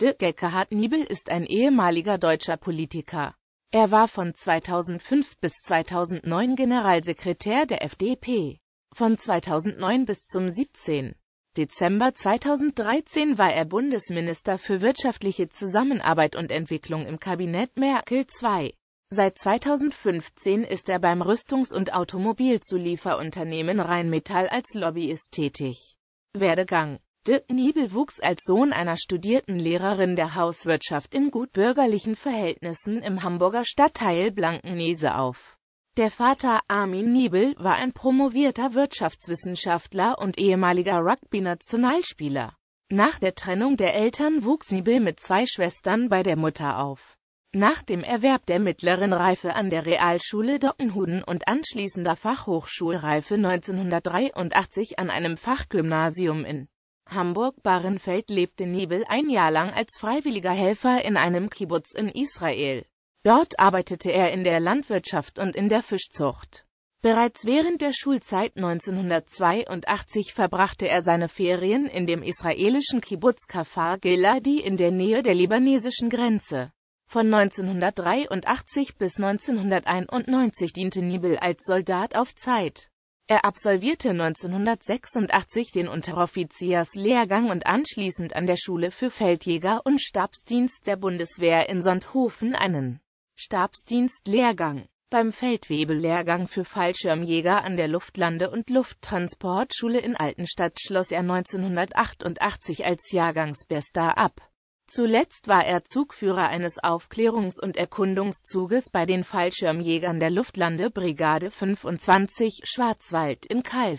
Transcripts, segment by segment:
Dirk Gerhard Niebel ist ein ehemaliger deutscher Politiker. Er war von 2005 bis 2009 Generalsekretär der FDP. Von 2009 bis zum 17. Dezember 2013 war er Bundesminister für wirtschaftliche Zusammenarbeit und Entwicklung im Kabinett Merkel II. Seit 2015 ist er beim Rüstungs- und Automobilzulieferunternehmen Rheinmetall als Lobbyist tätig. Werdegang Dirk Niebel wuchs als Sohn einer studierten Lehrerin der Hauswirtschaft in gut bürgerlichen Verhältnissen im Hamburger Stadtteil Blankenese auf. Der Vater Armin Niebel war ein promovierter Wirtschaftswissenschaftler und ehemaliger Rugby-Nationalspieler. Nach der Trennung der Eltern wuchs Niebel mit zwei Schwestern bei der Mutter auf. Nach dem Erwerb der mittleren Reife an der Realschule Dockenhuden und anschließender Fachhochschulreife 1983 an einem Fachgymnasium in Hamburg-Bahrenfeld lebte Nebel ein Jahr lang als freiwilliger Helfer in einem Kibbutz in Israel. Dort arbeitete er in der Landwirtschaft und in der Fischzucht. Bereits während der Schulzeit 1982 verbrachte er seine Ferien in dem israelischen Kibbutz Kafar Giladi in der Nähe der libanesischen Grenze. Von 1983 bis 1991 diente Nibel als Soldat auf Zeit. Er absolvierte 1986 den Unteroffizierslehrgang und anschließend an der Schule für Feldjäger und Stabsdienst der Bundeswehr in Sonthofen einen Stabsdienstlehrgang. Beim Feldwebellehrgang für Fallschirmjäger an der Luftlande- und Lufttransportschule in Altenstadt schloss er 1988 als Jahrgangsbester ab. Zuletzt war er Zugführer eines Aufklärungs- und Erkundungszuges bei den Fallschirmjägern der Luftlandebrigade 25 Schwarzwald in Calw.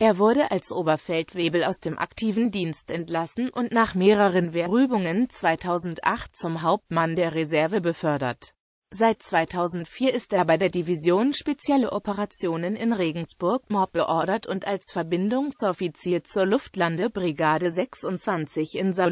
Er wurde als Oberfeldwebel aus dem aktiven Dienst entlassen und nach mehreren Wehrübungen 2008 zum Hauptmann der Reserve befördert. Seit 2004 ist er bei der Division Spezielle Operationen in Regensburg Mob beordert und als Verbindungsoffizier zur Luftlandebrigade 26 in saint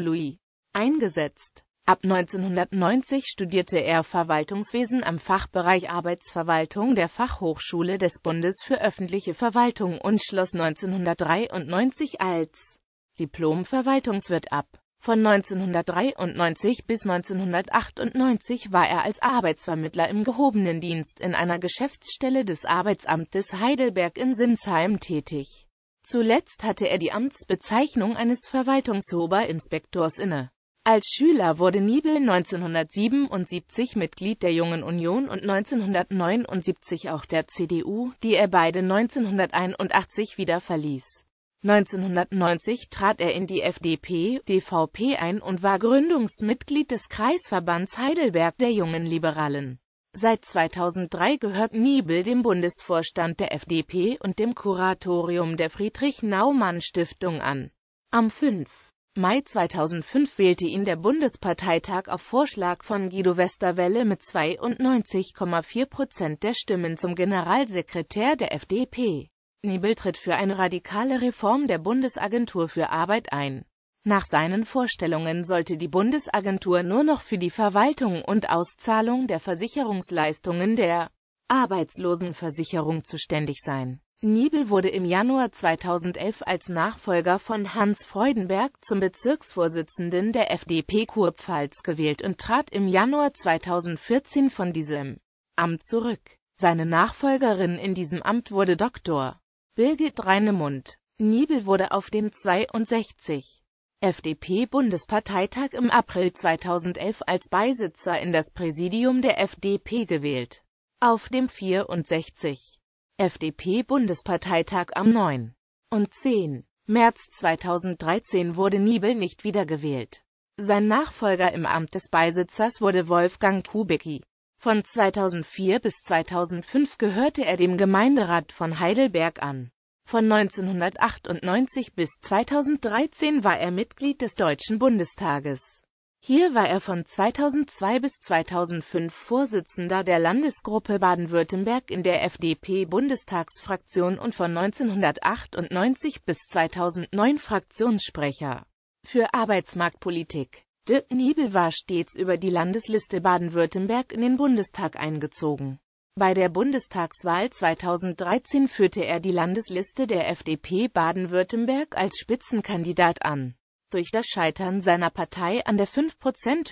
eingesetzt. Ab 1990 studierte er Verwaltungswesen am Fachbereich Arbeitsverwaltung der Fachhochschule des Bundes für öffentliche Verwaltung und schloss 1993 als Diplom-Verwaltungswirt ab. Von 1993 bis 1998 war er als Arbeitsvermittler im gehobenen Dienst in einer Geschäftsstelle des Arbeitsamtes Heidelberg in Sinsheim tätig. Zuletzt hatte er die Amtsbezeichnung eines Verwaltungsoberinspektors inne als Schüler wurde Niebel 1977 Mitglied der Jungen Union und 1979 auch der CDU, die er beide 1981 wieder verließ. 1990 trat er in die FDP, DVP ein und war Gründungsmitglied des Kreisverbands Heidelberg der Jungen Liberalen. Seit 2003 gehört Niebel dem Bundesvorstand der FDP und dem Kuratorium der Friedrich-Naumann-Stiftung an. Am 5. Mai 2005 wählte ihn der Bundesparteitag auf Vorschlag von Guido Westerwelle mit 92,4 Prozent der Stimmen zum Generalsekretär der FDP. Nibel tritt für eine radikale Reform der Bundesagentur für Arbeit ein. Nach seinen Vorstellungen sollte die Bundesagentur nur noch für die Verwaltung und Auszahlung der Versicherungsleistungen der Arbeitslosenversicherung zuständig sein. Niebel wurde im Januar 2011 als Nachfolger von Hans Freudenberg zum Bezirksvorsitzenden der FDP Kurpfalz gewählt und trat im Januar 2014 von diesem Amt zurück. Seine Nachfolgerin in diesem Amt wurde Dr. Birgit Reinemund. Niebel wurde auf dem 62. FDP-Bundesparteitag im April 2011 als Beisitzer in das Präsidium der FDP gewählt. Auf dem 64. FDP-Bundesparteitag am 9. und 10. März 2013 wurde Niebel nicht wiedergewählt. Sein Nachfolger im Amt des Beisitzers wurde Wolfgang Kubicki. Von 2004 bis 2005 gehörte er dem Gemeinderat von Heidelberg an. Von 1998 bis 2013 war er Mitglied des Deutschen Bundestages. Hier war er von 2002 bis 2005 Vorsitzender der Landesgruppe Baden-Württemberg in der FDP-Bundestagsfraktion und von 1998 bis 2009 Fraktionssprecher für Arbeitsmarktpolitik. De Niebel war stets über die Landesliste Baden-Württemberg in den Bundestag eingezogen. Bei der Bundestagswahl 2013 führte er die Landesliste der FDP Baden-Württemberg als Spitzenkandidat an. Durch das Scheitern seiner Partei an der 5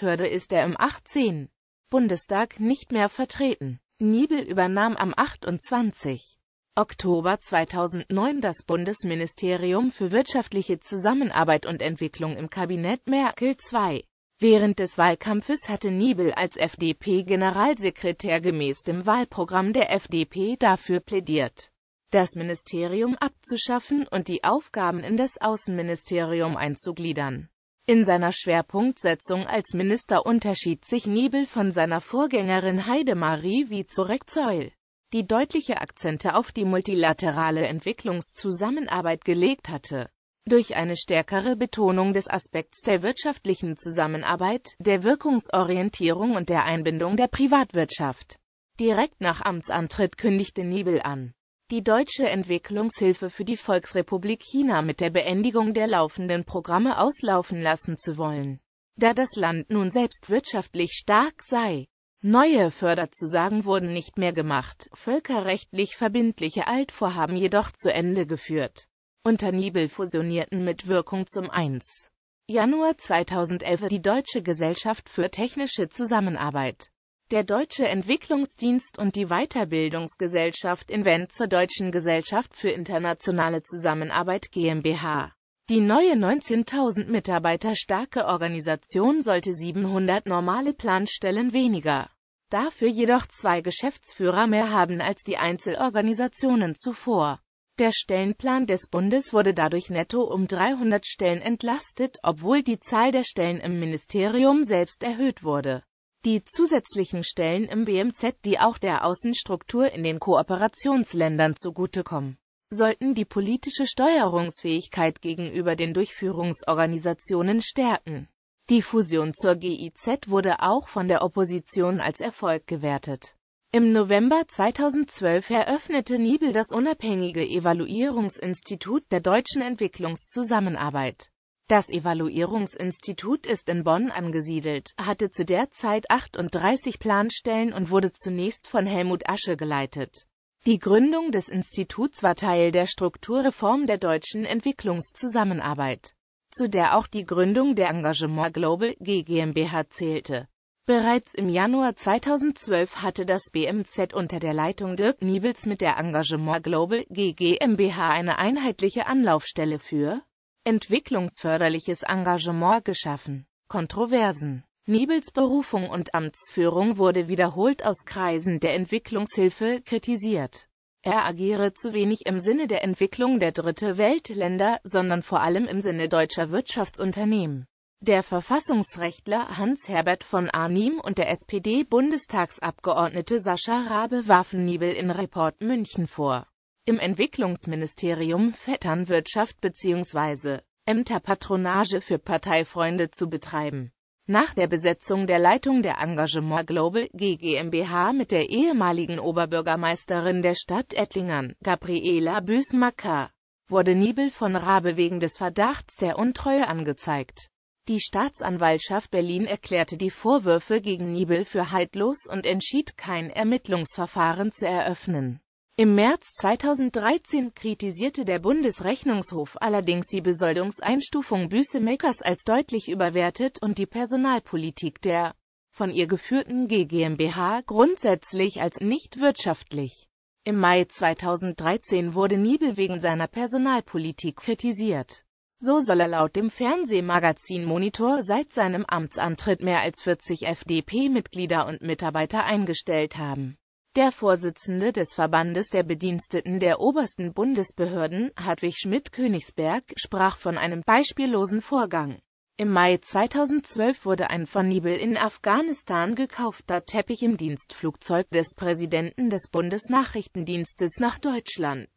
hürde ist er im 18. Bundestag nicht mehr vertreten. Niebel übernahm am 28. Oktober 2009 das Bundesministerium für wirtschaftliche Zusammenarbeit und Entwicklung im Kabinett Merkel II. Während des Wahlkampfes hatte Niebel als FDP-Generalsekretär gemäß dem Wahlprogramm der FDP dafür plädiert, das Ministerium abzuschaffen und die Aufgaben in das Außenministerium einzugliedern. In seiner Schwerpunktsetzung als Minister unterschied sich Niebel von seiner Vorgängerin Heidemarie Wiezorek Zeul, die deutliche Akzente auf die multilaterale Entwicklungszusammenarbeit gelegt hatte. Durch eine stärkere Betonung des Aspekts der wirtschaftlichen Zusammenarbeit, der Wirkungsorientierung und der Einbindung der Privatwirtschaft. Direkt nach Amtsantritt kündigte Niebel an, die deutsche Entwicklungshilfe für die Volksrepublik China mit der Beendigung der laufenden Programme auslaufen lassen zu wollen. Da das Land nun selbst wirtschaftlich stark sei, neue Förderzusagen wurden nicht mehr gemacht, völkerrechtlich verbindliche Altvorhaben jedoch zu Ende geführt. Unter Nibel fusionierten mit Wirkung zum 1. Januar 2011 die Deutsche Gesellschaft für technische Zusammenarbeit. Der Deutsche Entwicklungsdienst und die Weiterbildungsgesellschaft Invent zur Deutschen Gesellschaft für internationale Zusammenarbeit GmbH. Die neue 19.000 Mitarbeiter starke Organisation sollte 700 normale Planstellen weniger, dafür jedoch zwei Geschäftsführer mehr haben als die Einzelorganisationen zuvor. Der Stellenplan des Bundes wurde dadurch netto um 300 Stellen entlastet, obwohl die Zahl der Stellen im Ministerium selbst erhöht wurde. Die zusätzlichen Stellen im BMZ, die auch der Außenstruktur in den Kooperationsländern zugutekommen, sollten die politische Steuerungsfähigkeit gegenüber den Durchführungsorganisationen stärken. Die Fusion zur GIZ wurde auch von der Opposition als Erfolg gewertet. Im November 2012 eröffnete Nibel das unabhängige Evaluierungsinstitut der deutschen Entwicklungszusammenarbeit. Das Evaluierungsinstitut ist in Bonn angesiedelt, hatte zu der Zeit 38 Planstellen und wurde zunächst von Helmut Asche geleitet. Die Gründung des Instituts war Teil der Strukturreform der deutschen Entwicklungszusammenarbeit, zu der auch die Gründung der Engagement Global GmbH zählte. Bereits im Januar 2012 hatte das BMZ unter der Leitung Dirk Niebels mit der Engagement Global GmbH eine einheitliche Anlaufstelle für entwicklungsförderliches Engagement geschaffen. Kontroversen Niebels Berufung und Amtsführung wurde wiederholt aus Kreisen der Entwicklungshilfe kritisiert. Er agiere zu wenig im Sinne der Entwicklung der Dritte Weltländer, sondern vor allem im Sinne deutscher Wirtschaftsunternehmen. Der Verfassungsrechtler Hans-Herbert von Arnim und der SPD-Bundestagsabgeordnete Sascha Rabe warfen Niebel in Report München vor, im Entwicklungsministerium Vetternwirtschaft bzw. Ämterpatronage für Parteifreunde zu betreiben. Nach der Besetzung der Leitung der Engagement Global GGMBH mit der ehemaligen Oberbürgermeisterin der Stadt Ettlingern, Gabriela Büsmacker, wurde Niebel von Rabe wegen des Verdachts der Untreue angezeigt. Die Staatsanwaltschaft Berlin erklärte die Vorwürfe gegen Niebel für haltlos und entschied kein Ermittlungsverfahren zu eröffnen. Im März 2013 kritisierte der Bundesrechnungshof allerdings die Besoldungseinstufung Büßemakers als deutlich überwertet und die Personalpolitik der von ihr geführten GmbH grundsätzlich als nicht wirtschaftlich. Im Mai 2013 wurde Niebel wegen seiner Personalpolitik kritisiert. So soll er laut dem Fernsehmagazin Monitor seit seinem Amtsantritt mehr als 40 FDP-Mitglieder und Mitarbeiter eingestellt haben. Der Vorsitzende des Verbandes der Bediensteten der obersten Bundesbehörden, Hartwig Schmidt-Königsberg, sprach von einem beispiellosen Vorgang. Im Mai 2012 wurde ein von Nibel in Afghanistan gekaufter Teppich im Dienstflugzeug des Präsidenten des Bundesnachrichtendienstes nach Deutschland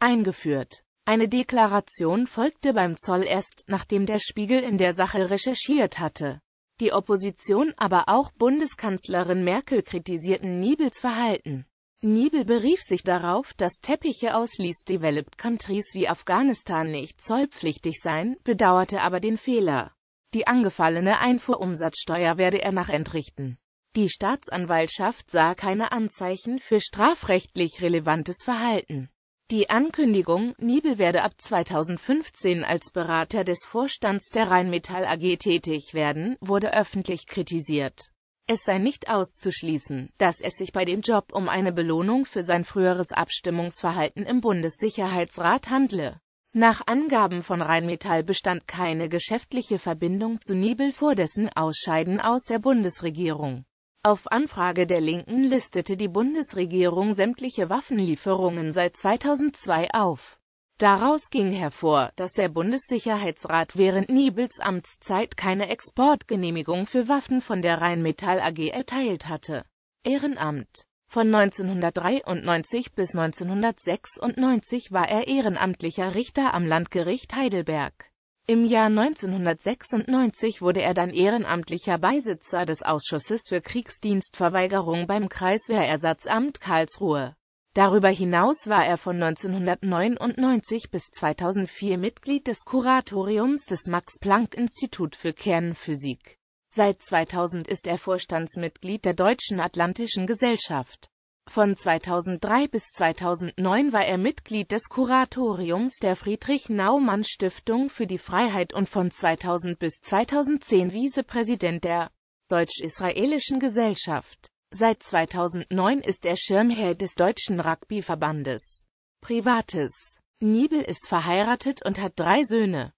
eingeführt. Eine Deklaration folgte beim Zoll erst, nachdem der Spiegel in der Sache recherchiert hatte die Opposition, aber auch Bundeskanzlerin Merkel kritisierten Nibels Verhalten. Nibel berief sich darauf, dass Teppiche aus Least Developed Countries wie Afghanistan nicht zollpflichtig seien, bedauerte aber den Fehler. Die angefallene Einfuhrumsatzsteuer werde er nachentrichten. Die Staatsanwaltschaft sah keine Anzeichen für strafrechtlich relevantes Verhalten. Die Ankündigung, Niebel werde ab 2015 als Berater des Vorstands der Rheinmetall AG tätig werden, wurde öffentlich kritisiert. Es sei nicht auszuschließen, dass es sich bei dem Job um eine Belohnung für sein früheres Abstimmungsverhalten im Bundessicherheitsrat handle. Nach Angaben von Rheinmetall bestand keine geschäftliche Verbindung zu Niebel vor dessen Ausscheiden aus der Bundesregierung. Auf Anfrage der Linken listete die Bundesregierung sämtliche Waffenlieferungen seit 2002 auf. Daraus ging hervor, dass der Bundessicherheitsrat während Niebels Amtszeit keine Exportgenehmigung für Waffen von der Rheinmetall AG erteilt hatte. Ehrenamt von 1993 bis 1996 war er ehrenamtlicher Richter am Landgericht Heidelberg. Im Jahr 1996 wurde er dann ehrenamtlicher Beisitzer des Ausschusses für Kriegsdienstverweigerung beim Kreiswehrersatzamt Karlsruhe. Darüber hinaus war er von 1999 bis 2004 Mitglied des Kuratoriums des Max-Planck-Institut für Kernphysik. Seit 2000 ist er Vorstandsmitglied der Deutschen Atlantischen Gesellschaft. Von 2003 bis 2009 war er Mitglied des Kuratoriums der Friedrich-Naumann-Stiftung für die Freiheit und von 2000 bis 2010 Vizepräsident der Deutsch-Israelischen Gesellschaft. Seit 2009 ist er Schirmherr des Deutschen Rugbyverbandes. Privates Niebel ist verheiratet und hat drei Söhne